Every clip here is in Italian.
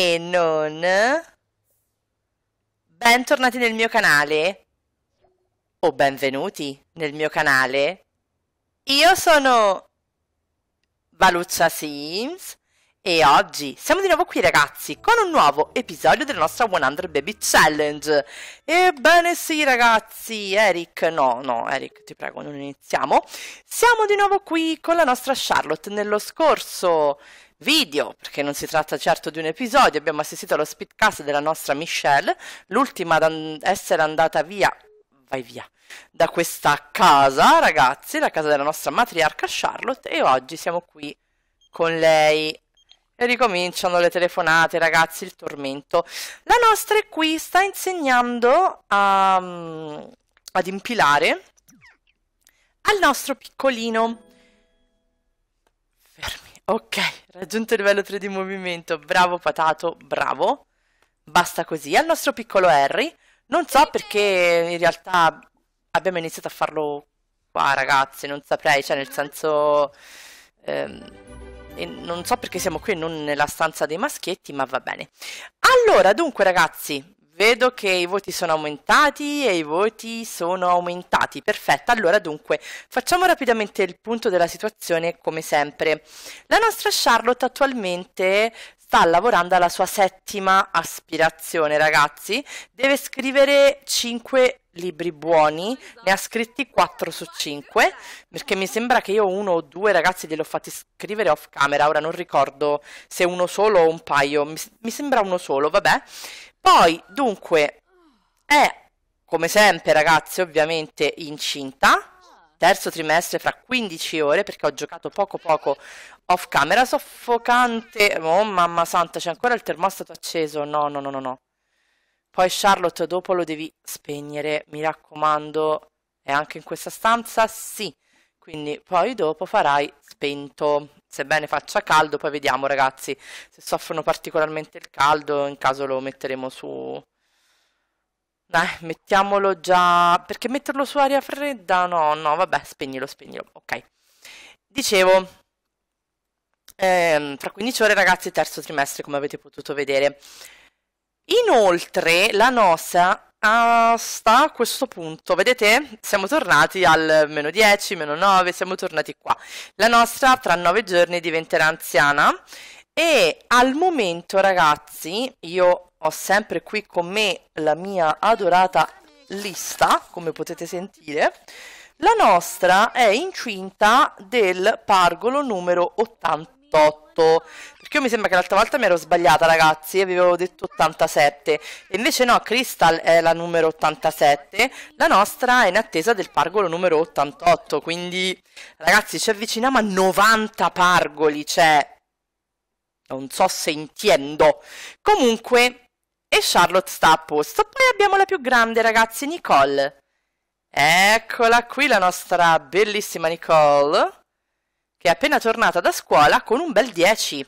e non... Bentornati nel mio canale o benvenuti nel mio canale. Io sono Valuccia Sims e oggi siamo di nuovo qui ragazzi con un nuovo episodio della nostra 100 Baby Challenge. Ebbene sì ragazzi, Eric, no, no, Eric, ti prego, non iniziamo. Siamo di nuovo qui con la nostra Charlotte nello scorso video, perché non si tratta certo di un episodio, abbiamo assistito allo speedcast della nostra Michelle, l'ultima ad essere andata via, vai via, da questa casa, ragazzi, la casa della nostra matriarca Charlotte, e oggi siamo qui con lei. E ricominciano le telefonate, ragazzi, il tormento. La nostra è qui, sta insegnando a, mm, ad impilare al nostro piccolino. Ok, raggiunto il livello 3 di movimento, bravo patato, bravo. Basta così. Al nostro piccolo Harry, non so perché in realtà abbiamo iniziato a farlo qua, ragazzi, non saprei, cioè nel senso... Ehm, non so perché siamo qui e non nella stanza dei maschietti, ma va bene. Allora, dunque, ragazzi, Vedo che i voti sono aumentati e i voti sono aumentati. Perfetto, allora dunque facciamo rapidamente il punto della situazione come sempre. La nostra Charlotte attualmente sta lavorando alla sua settima aspirazione, ragazzi. Deve scrivere 5 libri buoni, ne ha scritti 4 su 5, perché mi sembra che io uno o due ragazzi li ho fatti scrivere off camera, ora non ricordo se uno solo o un paio, mi, mi sembra uno solo, vabbè. Poi, dunque, è come sempre ragazzi ovviamente incinta, terzo trimestre fra 15 ore perché ho giocato poco poco off camera, soffocante, oh mamma santa c'è ancora il termostato acceso, no no no no no. Poi Charlotte dopo lo devi spegnere, mi raccomando, è anche in questa stanza? Sì, quindi poi dopo farai spento sebbene faccia caldo, poi vediamo ragazzi se soffrono particolarmente il caldo, in caso lo metteremo su... Dai, mettiamolo già... perché metterlo su aria fredda? No, no, vabbè, spegnilo, spegnilo, ok. Dicevo, ehm, tra 15 ore ragazzi, terzo trimestre come avete potuto vedere. Inoltre la nostra Uh, sta a questo punto, vedete? Siamo tornati al meno 10, meno 9, siamo tornati qua. La nostra tra 9 giorni diventerà anziana e al momento ragazzi io ho sempre qui con me la mia adorata lista, come potete sentire. La nostra è incinta del pargolo numero 80. 88 perché io mi sembra che l'altra volta mi ero sbagliata ragazzi eh, avevo detto 87 e invece no Crystal è la numero 87 la nostra è in attesa del pargolo numero 88 quindi ragazzi ci avviciniamo a 90 pargoli cioè non so se intendo comunque e Charlotte sta a posto poi abbiamo la più grande ragazzi Nicole Eccola qui la nostra bellissima Nicole che è appena tornata da scuola con un bel 10.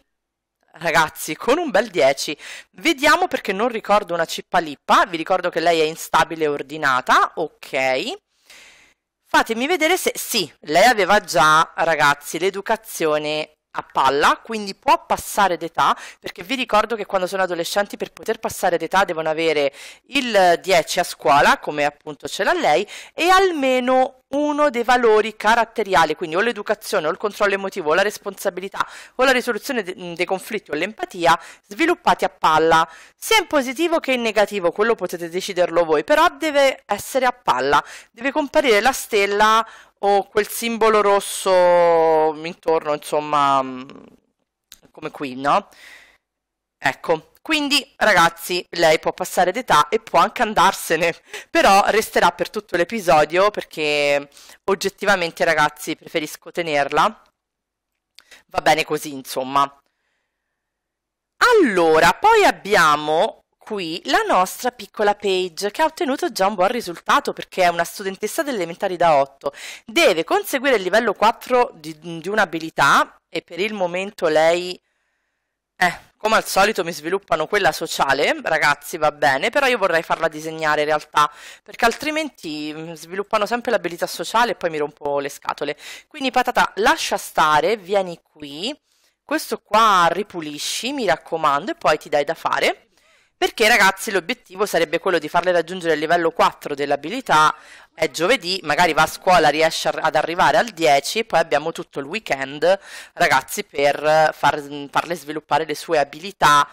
Ragazzi, con un bel 10. Vediamo perché non ricordo una cippalippa. Vi ricordo che lei è instabile e ordinata. Ok. Fatemi vedere se... Sì, lei aveva già, ragazzi, l'educazione a palla, quindi può passare d'età, perché vi ricordo che quando sono adolescenti per poter passare d'età devono avere il 10 a scuola, come appunto ce l'ha lei, e almeno uno dei valori caratteriali, quindi o l'educazione o il controllo emotivo o la responsabilità o la risoluzione de- dei conflitti o l'empatia, sviluppati a palla, sia in positivo che in negativo, quello potete deciderlo voi, però deve essere a palla, deve comparire la stella o quel simbolo rosso intorno, insomma, mm, come qui, no? Ecco, quindi ragazzi, lei può passare d'età e può anche andarsene, però resterà per tutto l'episodio perché oggettivamente ragazzi preferisco tenerla. Va bene così, insomma. Allora, poi abbiamo qui la nostra piccola Paige, che ha ottenuto già un buon risultato perché è una studentessa delle elementari da 8, deve conseguire il livello 4 di, di un'abilità e per il momento lei... Eh, come al solito mi sviluppano quella sociale, ragazzi va bene, però io vorrei farla disegnare in realtà, perché altrimenti mm, sviluppano sempre l'abilità sociale e poi mi rompo le scatole. Quindi patata, lascia stare, vieni qui, questo qua ripulisci, mi raccomando, e poi ti dai da fare perché ragazzi l'obiettivo sarebbe quello di farle raggiungere il livello 4 dell'abilità, è giovedì, magari va a scuola, riesce ad arrivare al 10, poi abbiamo tutto il weekend, ragazzi, per far, farle sviluppare le sue abilità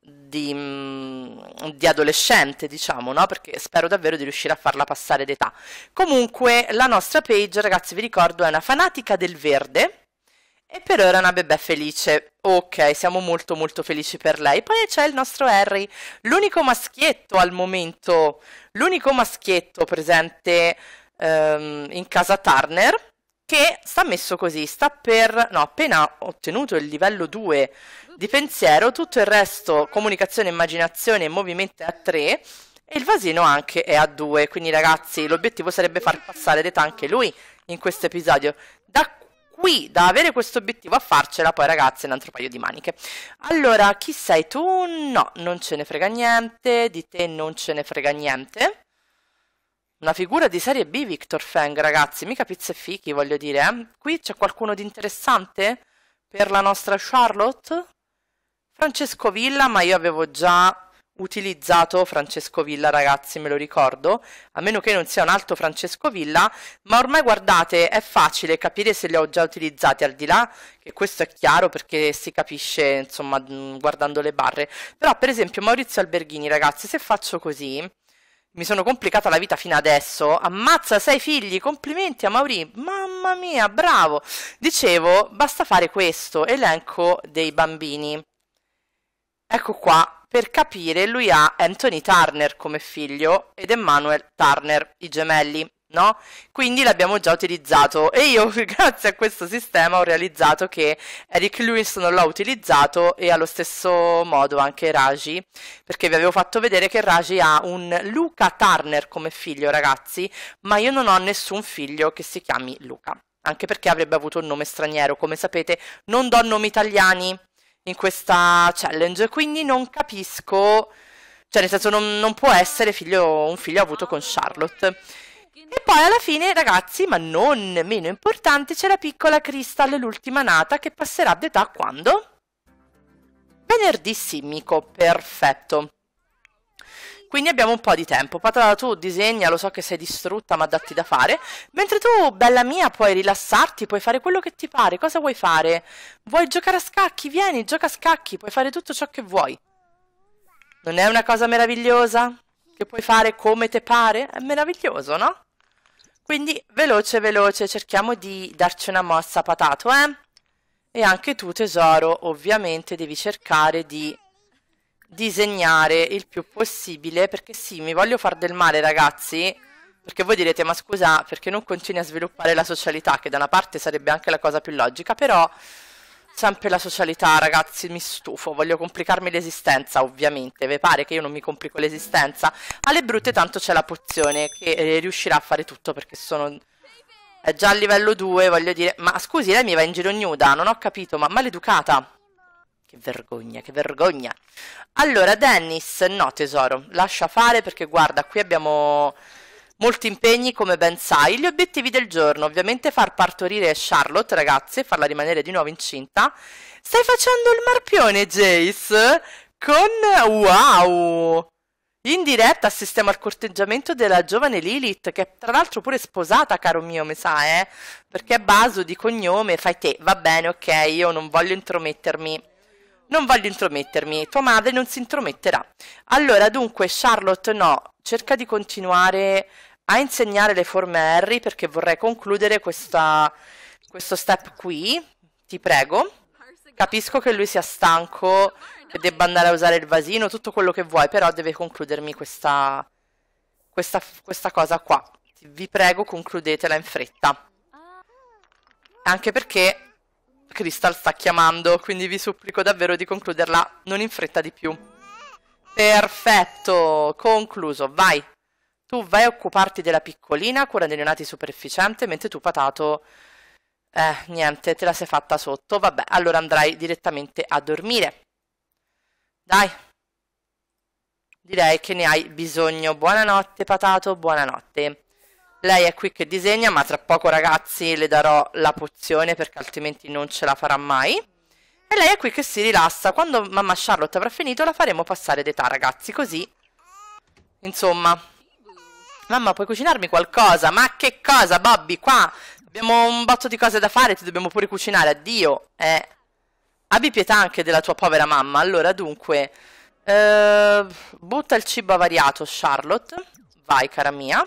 di, mm, di, adolescente, diciamo, no? Perché spero davvero di riuscire a farla passare d'età. Comunque, la nostra page, ragazzi, vi ricordo, è una fanatica del verde e per ora è una bebè felice. Ok, siamo molto molto felici per lei. Poi c'è il nostro Harry, l'unico maschietto al momento, l'unico maschietto presente ehm, in casa Turner che sta messo così, sta per... no, appena ottenuto il livello 2 di pensiero, tutto il resto, comunicazione, immaginazione e movimento è a 3 e il vasino anche è a 2, quindi ragazzi l'obiettivo sarebbe far passare l'età anche lui in questo episodio. Da qui qui da avere questo obiettivo a farcela poi ragazzi è un altro paio di maniche allora chi sei tu? no non ce ne frega niente di te non ce ne frega niente una figura di serie B Victor Feng ragazzi mica pizze fichi voglio dire eh? qui c'è qualcuno di interessante per la nostra Charlotte? Francesco Villa ma io avevo già utilizzato Francesco Villa, ragazzi, me lo ricordo, a meno che non sia un altro Francesco Villa, ma ormai guardate, è facile capire se li ho già utilizzati, al di là che questo è chiaro perché si capisce, insomma, mm, guardando le barre. Però, per esempio, Maurizio Alberghini, ragazzi, se faccio così, mi sono complicata la vita fino adesso. Ammazza sei figli, complimenti a Mauri. Mamma mia, bravo. Dicevo, basta fare questo, elenco dei bambini. Ecco qua, per capire, lui ha Anthony Turner come figlio ed Emmanuel Turner, i gemelli. No? Quindi l'abbiamo già utilizzato e io grazie a questo sistema ho realizzato che Eric Lewis non l'ho utilizzato e allo stesso modo anche Raji, perché vi avevo fatto vedere che Raji ha un Luca Turner come figlio, ragazzi, ma io non ho nessun figlio che si chiami Luca, anche perché avrebbe avuto un nome straniero, come sapete non do nomi italiani, in questa challenge, quindi non capisco, cioè nel senso non, non può essere figlio, un figlio avuto con Charlotte. E poi alla fine, ragazzi, ma non meno importante, c'è la piccola Crystal, l'ultima nata, che passerà d'età quando? Venerdì simmico, perfetto. Quindi abbiamo un po' di tempo. Patata, tu disegna, lo so che sei distrutta, ma datti da fare. Mentre tu, bella mia, puoi rilassarti, puoi fare quello che ti pare. Cosa vuoi fare? Vuoi giocare a scacchi? Vieni, gioca a scacchi, puoi fare tutto ciò che vuoi. Non è una cosa meravigliosa? Che puoi fare come te pare? È meraviglioso, no? Quindi, veloce, veloce, cerchiamo di darci una mossa, patato, eh? E anche tu, tesoro, ovviamente devi cercare di disegnare il più possibile perché sì, mi voglio far del male ragazzi, perché voi direte ma scusa perché non continui a sviluppare la socialità, che da una parte sarebbe anche la cosa più logica, però sempre la socialità ragazzi mi stufo, voglio complicarmi l'esistenza ovviamente, vi pare che io non mi complico l'esistenza? Alle brutte tanto c'è la pozione che eh, riuscirà a fare tutto perché sono... È già a livello 2, voglio dire, ma scusi, lei mi va in giro nuda, non ho capito, ma maleducata. Che vergogna, che vergogna. Allora, Dennis, no tesoro, lascia fare perché guarda, qui abbiamo molti impegni come ben sai. Gli obiettivi del giorno, ovviamente far partorire Charlotte, ragazzi, e farla rimanere di nuovo incinta. Stai facendo il marpione, Jace? Con... wow! In diretta assistiamo al corteggiamento della giovane Lilith, che è tra l'altro pure sposata, caro mio, mi sa, eh? Perché è Baso di cognome, fai te, va bene, ok, io non voglio intromettermi. Non voglio intromettermi, tua madre non si intrometterà. Allora, dunque, Charlotte, no, cerca di continuare a insegnare le forme a Harry perché vorrei concludere questa, questo step qui, ti prego. Capisco che lui sia stanco, e debba andare a usare il vasino, tutto quello che vuoi, però deve concludermi questa, questa, questa cosa qua. Vi prego, concludetela in fretta. Anche perché Crystal sta chiamando, quindi vi supplico davvero di concluderla, non in fretta di più. Perfetto, concluso, vai. Tu vai a occuparti della piccolina, cura dei neonati super efficiente, mentre tu patato... Eh, niente, te la sei fatta sotto, vabbè, allora andrai direttamente a dormire. Dai. Direi che ne hai bisogno. Buonanotte patato, buonanotte. Lei è qui che disegna, ma tra poco ragazzi le darò la pozione perché altrimenti non ce la farà mai. E lei è qui che si rilassa. Quando mamma Charlotte avrà finito la faremo passare d'età, ragazzi, così. Insomma. Mamma, puoi cucinarmi qualcosa? Ma che cosa, Bobby? Qua abbiamo un botto di cose da fare, ti dobbiamo pure cucinare, addio. Eh. Abbi pietà anche della tua povera mamma. Allora, dunque... Eh, butta il cibo avariato, Charlotte. Vai, cara mia.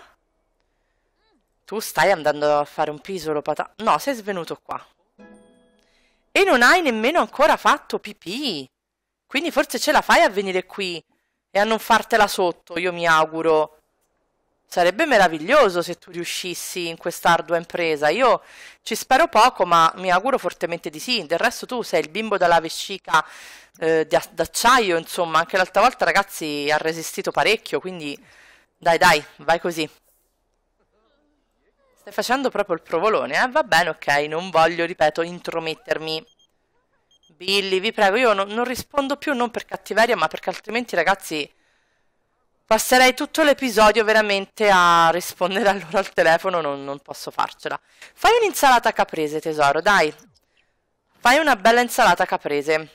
Tu stai andando a fare un pisolo patà. No, sei svenuto qua. E non hai nemmeno ancora fatto pipì. Quindi forse ce la fai a venire qui e a non fartela sotto, io mi auguro. Sarebbe meraviglioso se tu riuscissi in quest'ardua impresa. Io ci spero poco, ma mi auguro fortemente di sì. Del resto tu sei il bimbo dalla vescica eh, d'acciaio, insomma. Anche l'altra volta, ragazzi, ha resistito parecchio, quindi dai, dai, vai così stai facendo proprio il provolone, eh? Va bene, ok, non voglio, ripeto, intromettermi. Billy, vi prego, io no, non rispondo più non per cattiveria, ma perché altrimenti, ragazzi, passerei tutto l'episodio veramente a rispondere a loro al telefono, non, non posso farcela. Fai un'insalata caprese, tesoro, dai. Fai una bella insalata caprese.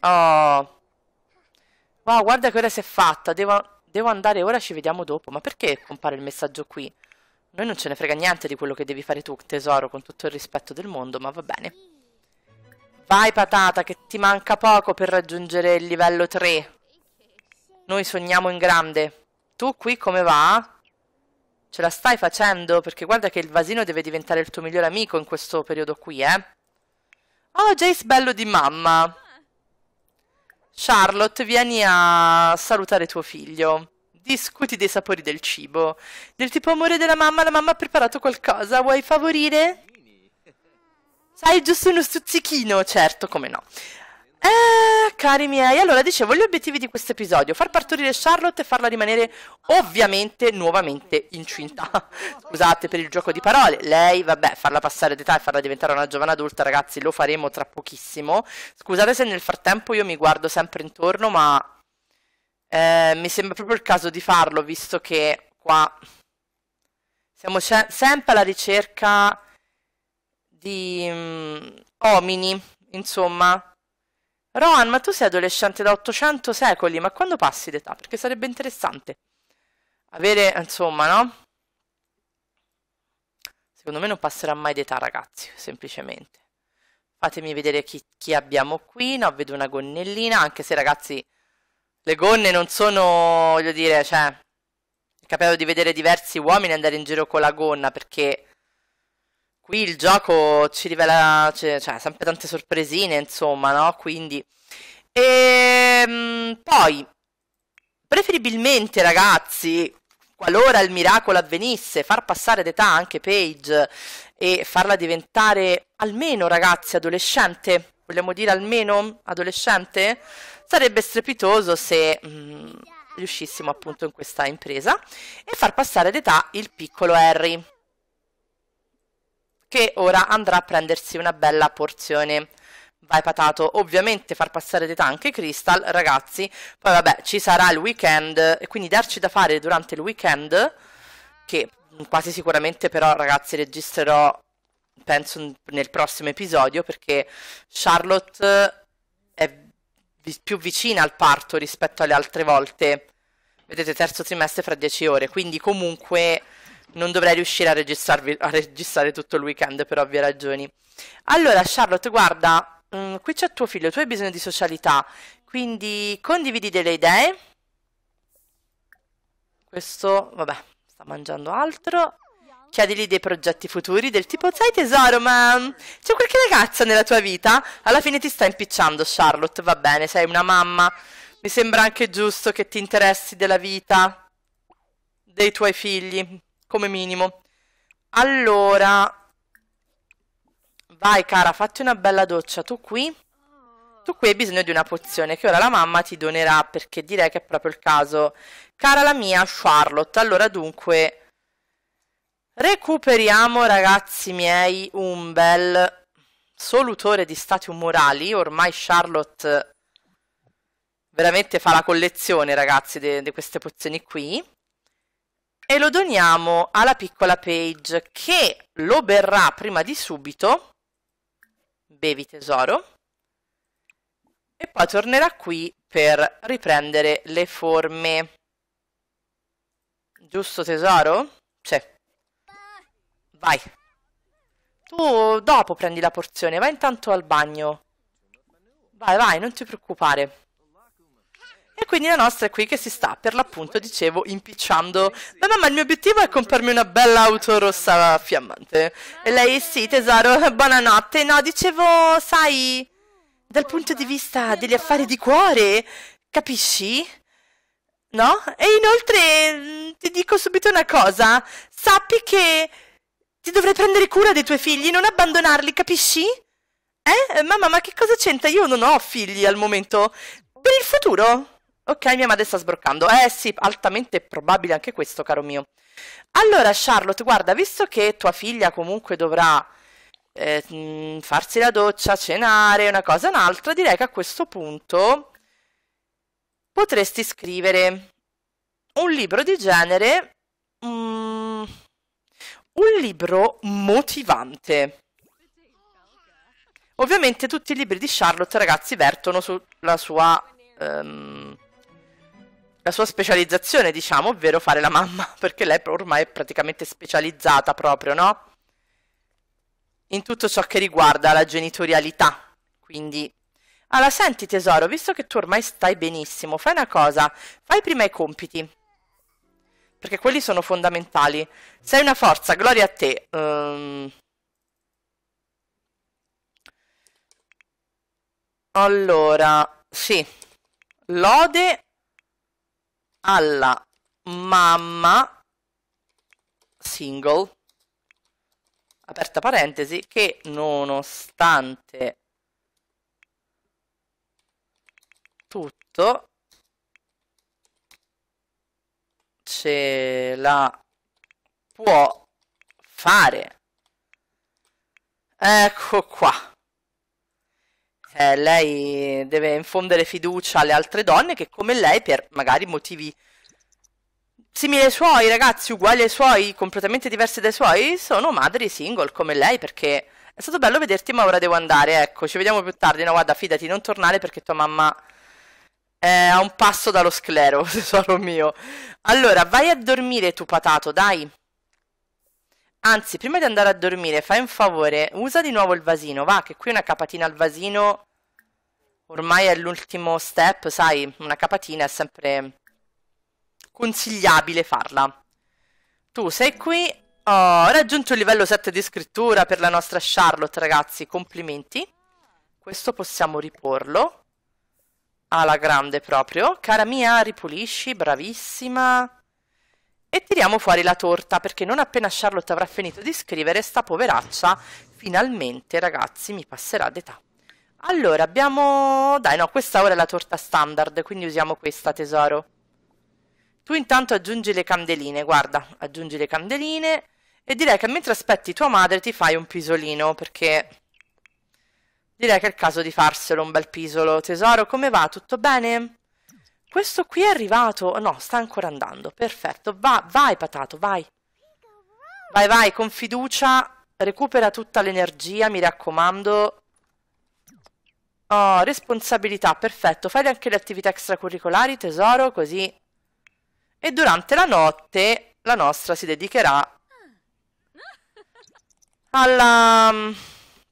Oh. Wow, guarda che ora si è fatta. Devo, devo andare ora, ci vediamo dopo. Ma perché compare il messaggio qui? Noi non ce ne frega niente di quello che devi fare tu, tesoro, con tutto il rispetto del mondo, ma va bene. Vai patata, che ti manca poco per raggiungere il livello 3. Noi sogniamo in grande. Tu qui come va? Ce la stai facendo? Perché guarda che il vasino deve diventare il tuo migliore amico in questo periodo qui, eh? Oh, Jace bello di mamma. Charlotte, vieni a salutare tuo figlio. Discuti dei sapori del cibo. Del tipo amore della mamma, la mamma ha preparato qualcosa, vuoi favorire? Sai, giusto uno stuzzichino, certo, come no. Eh, cari miei, allora dicevo gli obiettivi di questo episodio: far partorire Charlotte e farla rimanere ovviamente nuovamente incinta. Scusate per il gioco di parole. Lei, vabbè, farla passare d'età e farla diventare una giovane adulta, ragazzi, lo faremo tra pochissimo. Scusate se nel frattempo io mi guardo sempre intorno, ma eh, mi sembra proprio il caso di farlo, visto che qua siamo sempre alla ricerca di um, omini, insomma. Rohan, ma tu sei adolescente da 800 secoli, ma quando passi d'età? Perché sarebbe interessante avere, insomma, no? Secondo me non passerà mai d'età, ragazzi, semplicemente. Fatemi vedere chi, chi abbiamo qui. No, vedo una gonnellina, anche se, ragazzi, le gonne non sono, voglio dire, cioè... È capitato di vedere diversi uomini andare in giro con la gonna perché... Qui il gioco ci rivela, cioè, cioè sempre tante sorpresine, insomma, no? Quindi... E ehm, poi, preferibilmente ragazzi, qualora il miracolo avvenisse, far passare d'età anche Paige e farla diventare almeno ragazzi adolescente, vogliamo dire almeno adolescente? Sarebbe strepitoso se mh, mm, riuscissimo appunto in questa impresa e far passare d'età il piccolo Harry, che ora andrà a prendersi una bella porzione. Vai patato, ovviamente far passare d'età anche Crystal, ragazzi, poi vabbè ci sarà il weekend e quindi darci da fare durante il weekend, che quasi sicuramente però ragazzi registrerò penso nel prossimo episodio perché Charlotte vi- più vicina al parto rispetto alle altre volte. Vedete, terzo trimestre fra 10 ore, quindi comunque non dovrei riuscire a, a registrare tutto il weekend per ovvie ragioni. Allora, Charlotte, guarda, mh, mm, qui c'è tuo figlio, tu hai bisogno di socialità, quindi condividi delle idee. Questo, vabbè, sta mangiando altro. Chiedili dei progetti futuri del tipo Sai tesoro, ma c'è qualche ragazza nella tua vita? Alla fine ti sta impicciando, Charlotte, va bene, sei una mamma. Mi sembra anche giusto che ti interessi della vita dei tuoi figli, come minimo. Allora, vai cara, fatti una bella doccia, tu qui? Tu qui hai bisogno di una pozione che ora la mamma ti donerà perché direi che è proprio il caso. Cara la mia Charlotte, allora dunque Recuperiamo, ragazzi miei, un bel solutore di stati umorali. Ormai Charlotte veramente fa la collezione, ragazzi, di queste pozioni qui. E lo doniamo alla piccola Paige, che lo berrà prima di subito. Bevi tesoro. E poi tornerà qui per riprendere le forme. Giusto tesoro? Cioè, Vai. Tu dopo prendi la porzione, vai intanto al bagno. Vai, vai, non ti preoccupare. E quindi la nostra è qui che si sta, per l'appunto, dicevo, impicciando. Ma il mio obiettivo è comprarmi una bella auto rossa fiammante. E lei, sì tesoro, buonanotte. No, dicevo, sai, dal punto di vista degli affari di cuore, capisci? No? E inoltre, mm, ti dico subito una cosa. Sappi che ti dovrei prendere cura dei tuoi figli, non abbandonarli, capisci? Eh? eh? Mamma, ma che cosa c'entra? Io non ho figli al momento. Per il futuro? Ok, mia madre sta sbroccando. Eh sì, altamente probabile anche questo, caro mio. Allora, Charlotte, guarda, visto che tua figlia comunque dovrà eh, mm, farsi la doccia, cenare, una cosa o un'altra, direi che a questo punto potresti scrivere un libro di genere... Mm, un libro motivante. Ovviamente tutti i libri di Charlotte, ragazzi, vertono sulla sua, um, la sua specializzazione, diciamo, ovvero fare la mamma, perché lei ormai è praticamente specializzata proprio, no? In tutto ciò che riguarda la genitorialità. Quindi allora, senti tesoro, visto che tu ormai stai benissimo, fai una cosa, fai prima i compiti. Perché quelli sono fondamentali. Sei una forza, gloria a te. Um... Allora, sì. Lode alla mamma single, aperta parentesi, che nonostante tutto ce la può fare. Ecco qua. Eh, lei deve infondere fiducia alle altre donne che come lei per magari motivi simili ai suoi, ragazzi uguali ai suoi, completamente diversi dai suoi, sono madri single come lei perché è stato bello vederti ma ora devo andare, ecco, ci vediamo più tardi, no guarda fidati, non tornare perché tua mamma eh, a un passo dallo sclero, tesoro mio. Allora, vai a dormire tu patato, dai. Anzi, prima di andare a dormire, fai un favore, usa di nuovo il vasino, va, che qui una capatina al vasino ormai è l'ultimo step, sai, una capatina è sempre consigliabile farla. Tu sei qui, oh, ho raggiunto il livello 7 di scrittura per la nostra Charlotte, ragazzi, complimenti. Questo possiamo riporlo alla grande proprio. Cara mia, ripulisci, bravissima. E tiriamo fuori la torta, perché non appena Charlotte avrà finito di scrivere, sta poveraccia, finalmente, ragazzi, mi passerà d'età. Allora, abbiamo... Dai, no, questa ora è la torta standard, quindi usiamo questa, tesoro. Tu intanto aggiungi le candeline, guarda, aggiungi le candeline. E direi che mentre aspetti tua madre ti fai un pisolino, perché Direi che è il caso di farselo un bel pisolo. Tesoro, come va? Tutto bene? Questo qui è arrivato. No, sta ancora andando. Perfetto. Va, vai, patato, vai. Vai, vai, con fiducia. Recupera tutta l'energia, mi raccomando. Oh, responsabilità, perfetto. Fai anche le attività extracurricolari, tesoro, così. E durante la notte la nostra si dedicherà alla mm,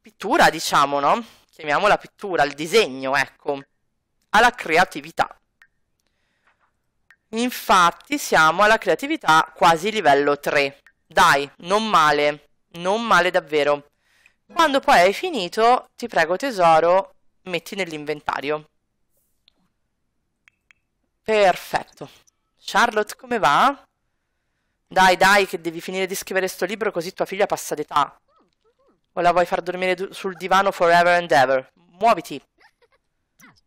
pittura, diciamo, no? chiamiamola pittura, al disegno, ecco, alla creatività. Infatti siamo alla creatività quasi livello 3. Dai, non male, non male davvero. Quando poi hai finito, ti prego tesoro, metti nell'inventario. Perfetto. Charlotte, come va? Dai, dai, che devi finire di scrivere sto libro così tua figlia passa d'età. O la vuoi far dormire sul divano forever and ever? Muoviti.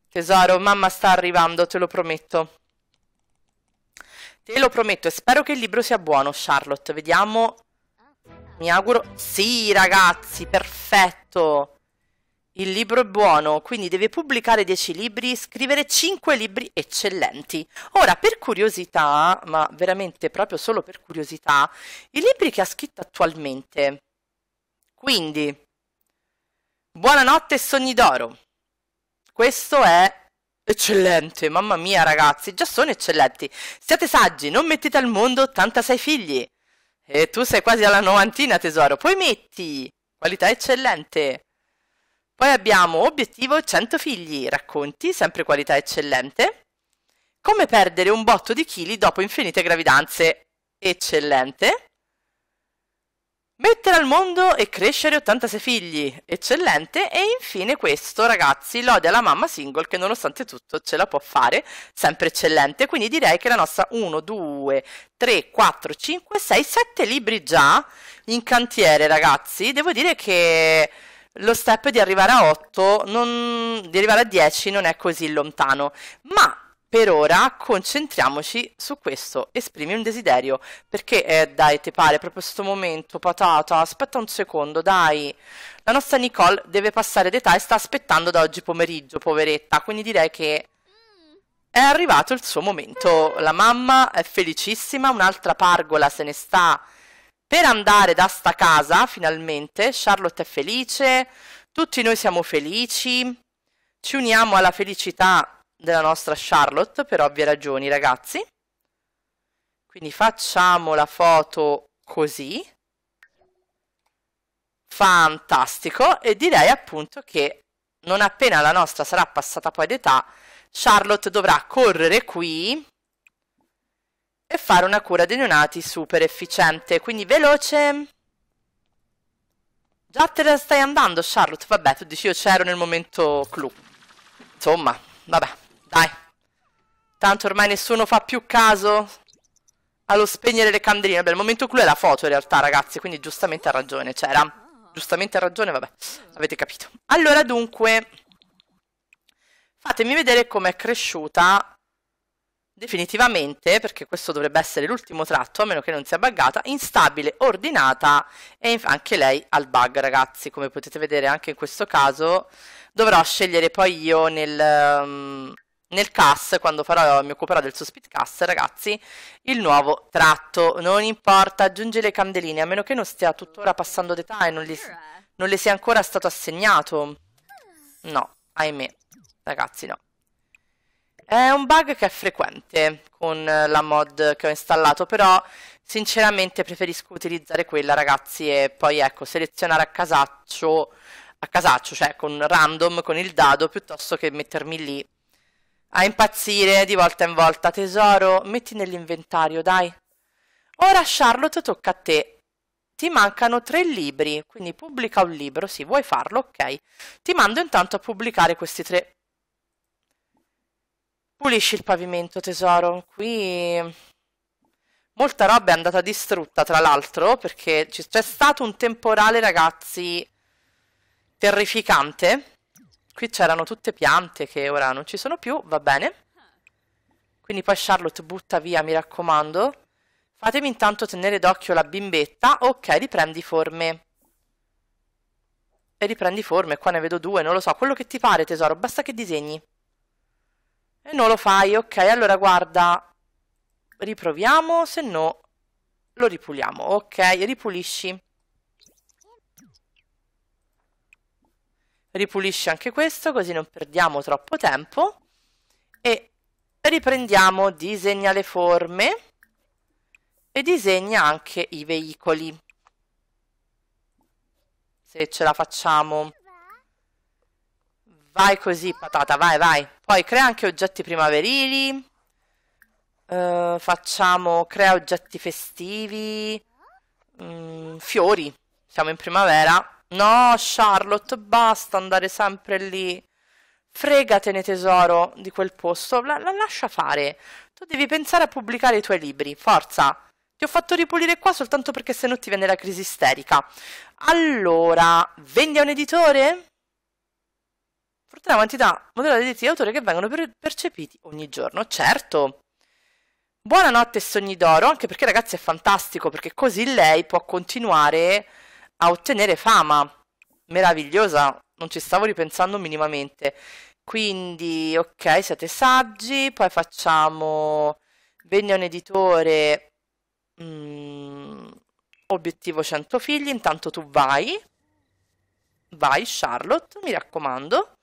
Tesoro, mamma sta arrivando, te lo prometto. Te lo prometto e spero che il libro sia buono, Charlotte. Vediamo. Mi auguro... Sì, ragazzi, perfetto. Il libro è buono, quindi deve pubblicare 10 libri, scrivere 5 libri eccellenti. Ora, per curiosità, ma veramente proprio solo per curiosità, i libri che ha scritto attualmente quindi, buonanotte e sogni d'oro. Questo è eccellente, mamma mia ragazzi, già sono eccellenti. Siate saggi, non mettete al mondo 86 figli. E tu sei quasi alla novantina tesoro, poi metti. Qualità eccellente. Poi abbiamo obiettivo 100 figli, racconti, sempre qualità eccellente. Come perdere un botto di chili dopo infinite gravidanze, eccellente. Mettere al mondo e crescere 86 figli, eccellente, e infine questo ragazzi, lode alla mamma single che nonostante tutto ce la può fare, sempre eccellente, quindi direi che la nostra 1, 2, 3, 4, 5, 6, 7 libri già in cantiere ragazzi, devo dire che lo step di arrivare a 8, non, di arrivare a 10 non è così lontano, ma per ora concentriamoci su questo, esprimi un desiderio, perché eh, dai, ti pare proprio questo momento, patata, aspetta un secondo, dai. La nostra Nicole deve passare d'età e sta aspettando da oggi pomeriggio, poveretta, quindi direi che è arrivato il suo momento. La mamma è felicissima, un'altra pargola se ne sta per andare da sta casa, finalmente. Charlotte è felice, tutti noi siamo felici, ci uniamo alla felicità della nostra Charlotte per ovvie ragioni ragazzi quindi facciamo la foto così fantastico e direi appunto che non appena la nostra sarà passata poi d'età Charlotte dovrà correre qui e fare una cura dei neonati super efficiente quindi veloce già te la stai andando Charlotte vabbè tu dici io c'ero nel momento clou insomma vabbè dai. Tanto ormai nessuno fa più caso allo spegnere le candeline. Beh, il momento clou è la foto in realtà, ragazzi, quindi giustamente ha ragione, c'era. Cioè, giustamente ha ragione, vabbè, avete capito. Allora, dunque, fatemi vedere com'è cresciuta definitivamente, perché questo dovrebbe essere l'ultimo tratto, a meno che non sia buggata, instabile, ordinata e anche lei al bug, ragazzi, come potete vedere anche in questo caso dovrò scegliere poi io nel... Um, nel cast, quando farò, mi occuperò del suo speedcast, ragazzi, il nuovo tratto. Non importa, aggiungi le candeline, a meno che non stia tuttora passando d'età e non, non le sia ancora stato assegnato. No, ahimè, ragazzi, no. È un bug che è frequente con la mod che ho installato, però sinceramente preferisco utilizzare quella, ragazzi, e poi ecco, selezionare a casaccio, a casaccio, cioè con random, con il dado, piuttosto che mettermi lì a impazzire di volta in volta, tesoro, metti nell'inventario, dai. Ora Charlotte tocca a te. Ti mancano tre libri, quindi pubblica un libro, sì, vuoi farlo, ok. Ti mando intanto a pubblicare questi tre. Pulisci il pavimento, tesoro. Qui molta roba è andata distrutta, tra l'altro, perché c'è stato un temporale, ragazzi, terrificante. Qui c'erano tutte piante che ora non ci sono più, va bene. Quindi poi Charlotte butta via, mi raccomando. Fatemi intanto tenere d'occhio la bimbetta. Ok, riprendi forme. E riprendi forme, qua ne vedo due, non lo so. Quello che ti pare, tesoro, basta che disegni. E non lo fai, ok. Allora, guarda, riproviamo, se no lo ripuliamo. Ok, ripulisci. ripulisce anche questo così non perdiamo troppo tempo e riprendiamo disegna le forme e disegna anche i veicoli se ce la facciamo vai così patata vai vai poi crea anche oggetti primaverili eh, facciamo crea oggetti festivi mh, mm, fiori siamo in primavera No, Charlotte, basta andare sempre lì. Fregatene tesoro di quel posto, la, la, lascia fare. Tu devi pensare a pubblicare i tuoi libri, forza. Ti ho fatto ripulire qua soltanto perché se no ti viene la crisi isterica. Allora, vendi a un editore? Fortuna quantità modello di diritti di autore che vengono per percepiti ogni giorno, certo. Buonanotte sogni d'oro, anche perché ragazzi è fantastico, perché così lei può continuare a ottenere fama. Meravigliosa, non ci stavo ripensando minimamente. Quindi, ok, siete saggi, poi facciamo venne un editore mm, obiettivo 100 figli, intanto tu vai. Vai Charlotte, mi raccomando.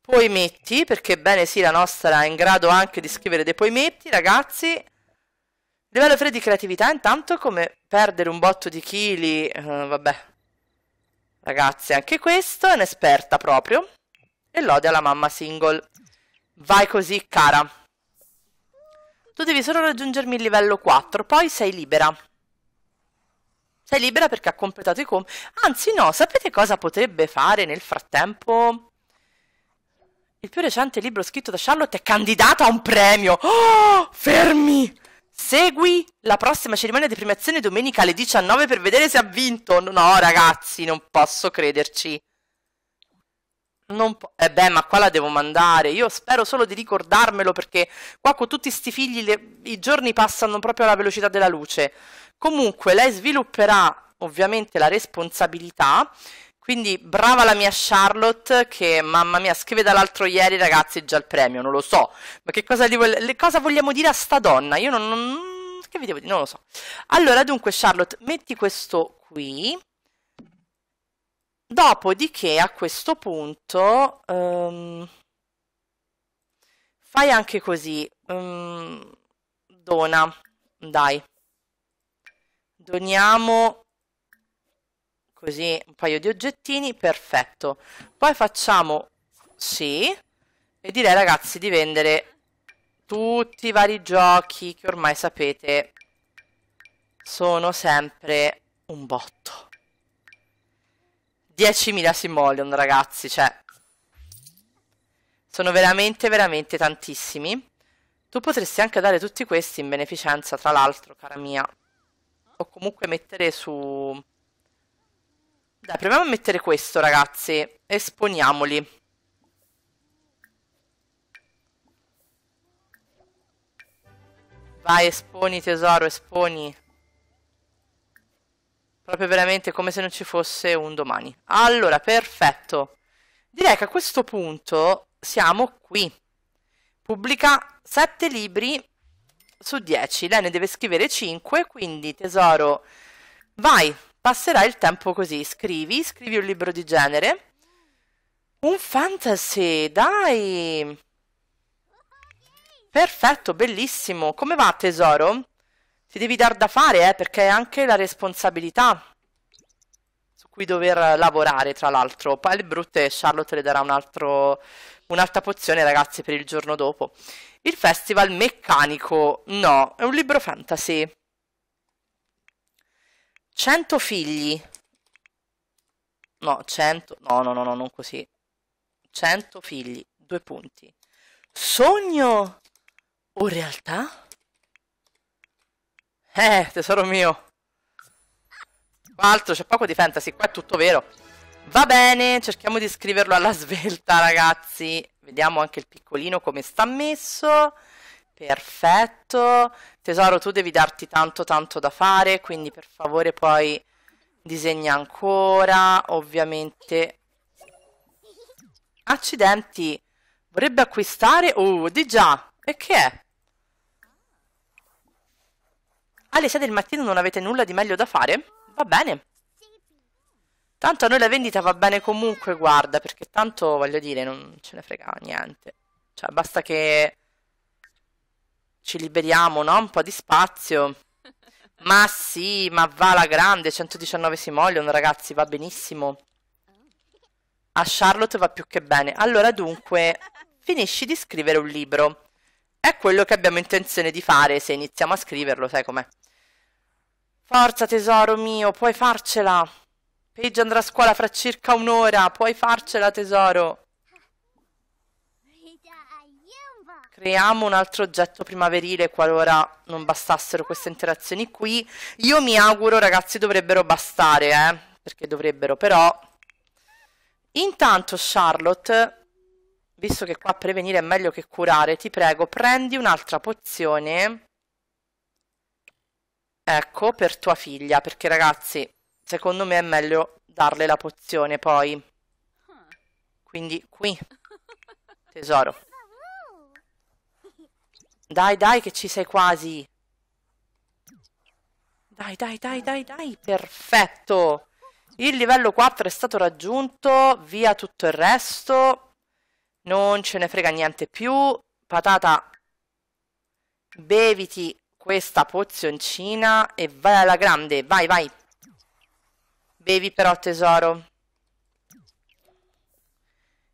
Poi metti, perché bene sì, la nostra è in grado anche di scrivere dei poimetti, ragazzi. Livello 3 di creatività, intanto, come perdere un botto di chili, eh, vabbè. Ragazzi, anche questo è un'esperta proprio. E lode alla mamma single. Vai così, cara. Tu devi solo raggiungermi il livello 4, poi sei libera. Sei libera perché ha completato i compiti. Anzi, no, sapete cosa potrebbe fare nel frattempo? Il più recente libro scritto da Charlotte è candidato a un premio. Oh, fermi! Segui la prossima cerimonia di premiazione domenica alle 19 per vedere se ha vinto. No, ragazzi, non posso crederci. Non po- eh beh, ma qua la devo mandare. Io spero solo di ricordarmelo perché qua con tutti sti figli le- i giorni passano proprio alla velocità della luce. Comunque, lei svilupperà ovviamente la responsabilità quindi brava la mia Charlotte che, mamma mia, scrive dall'altro ieri, ragazzi, già il premio, non lo so. Ma che cosa, le, cosa vogliamo dire a sta donna? Io non, non... Che vi devo dire? Non lo so. Allora, dunque, Charlotte, metti questo qui. Dopodiché, a questo punto... Um, fai anche così. Um, dona. Dai. Doniamo così un paio di oggettini, perfetto. Poi facciamo sì e direi ragazzi di vendere tutti i vari giochi che ormai sapete sono sempre un botto. 10.000 simoleon ragazzi, cioè sono veramente veramente tantissimi. Tu potresti anche dare tutti questi in beneficenza, tra l'altro, cara mia. O comunque mettere su dai, proviamo a mettere questo, ragazzi. Esponiamoli. Vai, esponi tesoro, esponi. Proprio veramente come se non ci fosse un domani. Allora, perfetto. Direi che a questo punto siamo qui. Pubblica 7 libri su 10. Lei ne deve scrivere 5, quindi tesoro, vai passerà il tempo così, scrivi, scrivi un libro di genere, un fantasy, dai! Perfetto, bellissimo. Come va, tesoro? Ti devi dar da fare, eh, perché è anche la responsabilità su cui dover lavorare, tra l'altro. Poi le brutte Charlotte le darà un'altra pozione, ragazzi, per il giorno dopo. Il festival meccanico. No, è un libro fantasy. 100 figli. No, 100. No, no, no, no, non così. 100 figli. Due punti. Sogno o realtà? Eh, tesoro mio. Qua altro c'è poco di fantasy, qua è tutto vero. Va bene, cerchiamo di scriverlo alla svelta, ragazzi. Vediamo anche il piccolino come sta messo. Perfetto. Tesoro, tu devi darti tanto tanto da fare, quindi per favore poi disegna ancora, ovviamente. Accidenti. Vorrebbe acquistare... Oh, di già. E che è? Alle 6 del mattino non avete nulla di meglio da fare? Va bene. Tanto a noi la vendita va bene comunque, guarda, perché tanto, voglio dire, non ce ne frega niente. Cioè, basta che ci liberiamo, no? Un po' di spazio. Ma sì, ma va la grande, 119 Simoleon, ragazzi, va benissimo. A Charlotte va più che bene. Allora, dunque, finisci di scrivere un libro. È quello che abbiamo intenzione di fare se iniziamo a scriverlo, sai com'è. Forza, tesoro mio, puoi farcela. Paige andrà a scuola fra circa un'ora, puoi farcela, tesoro. creiamo un altro oggetto primaverile qualora non bastassero queste interazioni qui. Io mi auguro, ragazzi, dovrebbero bastare, eh? perché dovrebbero, però... Intanto, Charlotte, visto che qua prevenire è meglio che curare, ti prego, prendi un'altra pozione, ecco, per tua figlia, perché ragazzi, secondo me è meglio darle la pozione poi. Quindi qui, tesoro. Dai, dai, che ci sei quasi. Dai, dai, dai, dai, dai, perfetto. Il livello 4 è stato raggiunto, via tutto il resto. Non ce ne frega niente più. Patata, beviti questa pozioncina e vai alla grande, vai, vai. Bevi però, tesoro.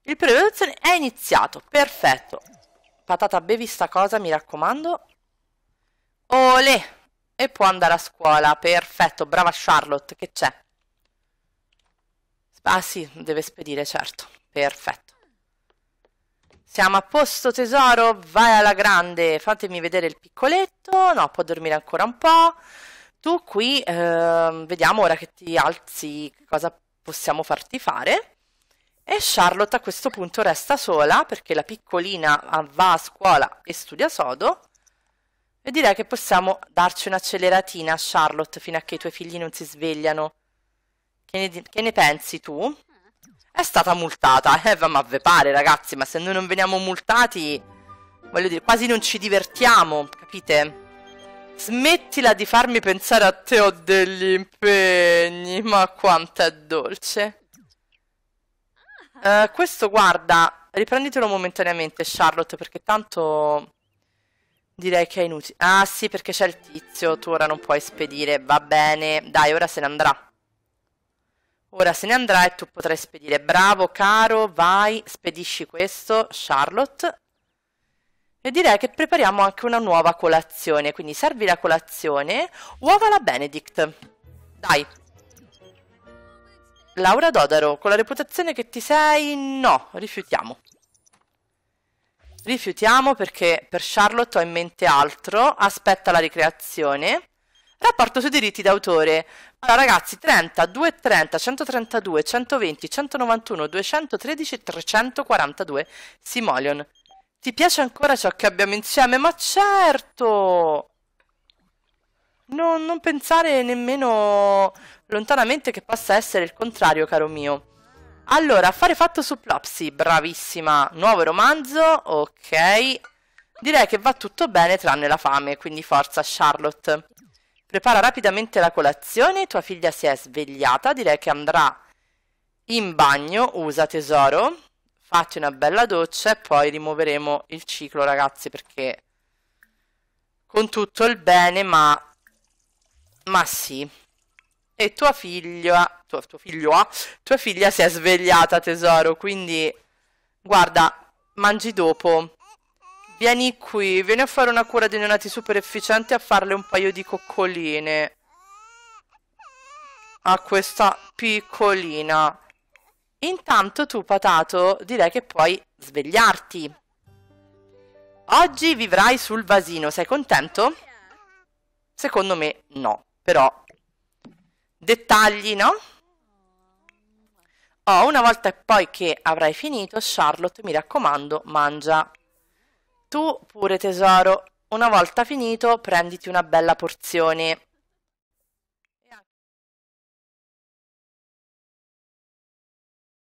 Il periodo è iniziato, perfetto. Patata, bevi sta cosa, mi raccomando. Olè! E può andare a scuola, perfetto, brava Charlotte, che c'è? Ah sì, deve spedire, certo, perfetto. Siamo a posto tesoro, vai alla grande, fatemi vedere il piccoletto, no, può dormire ancora un po'. Tu qui, eh, vediamo ora che ti alzi, cosa possiamo farti fare. E Charlotte a questo punto resta sola perché la piccolina va a scuola e studia sodo. E direi che possiamo darci un'acceleratina a Charlotte fino a che i tuoi figli non si svegliano. Che ne, che ne pensi tu? Mm. È stata multata, eh, ma ve pare ragazzi, ma se noi non veniamo multati, voglio dire, quasi non ci divertiamo, capite? Smettila di farmi pensare a te ho degli impegni, ma quanto è dolce. Eh, questo, guarda, riprenditelo momentaneamente, Charlotte, perché tanto direi che è inutile. Ah, sì, perché c'è il tizio, tu ora non puoi spedire, va bene. Dai, ora se ne andrà. Ora se ne andrà e tu potrai spedire. Bravo, caro, vai, spedisci questo, Charlotte. E direi che prepariamo anche una nuova colazione, quindi servi la colazione, uova alla Benedict. Dai, Laura Dodaro, con la reputazione che ti sei, no, rifiutiamo. Rifiutiamo perché per Charlotte ho in mente altro, aspetta la ricreazione. Rapporto sui diritti d'autore. Allora ragazzi, 30, 230, 132, 120, 191, 213, 342. Simoleon. Ti piace ancora ciò che abbiamo insieme? Ma certo! non, non pensare nemmeno lontanamente che possa essere il contrario, caro mio. Allora, affare fatto su Plopsy, bravissima. Nuovo romanzo, ok. Direi che va tutto bene tranne la fame, quindi forza Charlotte. Prepara rapidamente la colazione, tua figlia si è svegliata, direi che andrà in bagno, usa tesoro. Fatti una bella doccia e poi rimuoveremo il ciclo ragazzi perché con tutto il bene ma ma sì. E tua figlia, tua, tua figlia, tua figlia si è svegliata tesoro, quindi guarda, mangi dopo. Vieni qui, vieni a fare una cura dei neonati super efficiente e a farle un paio di coccoline. A questa piccolina. Intanto tu, patato, direi che puoi svegliarti. Oggi vivrai sul vasino, sei contento? Secondo me no però dettagli, no? Oh, una volta poi che avrai finito, Charlotte, mi raccomando, mangia. Tu pure tesoro, una volta finito prenditi una bella porzione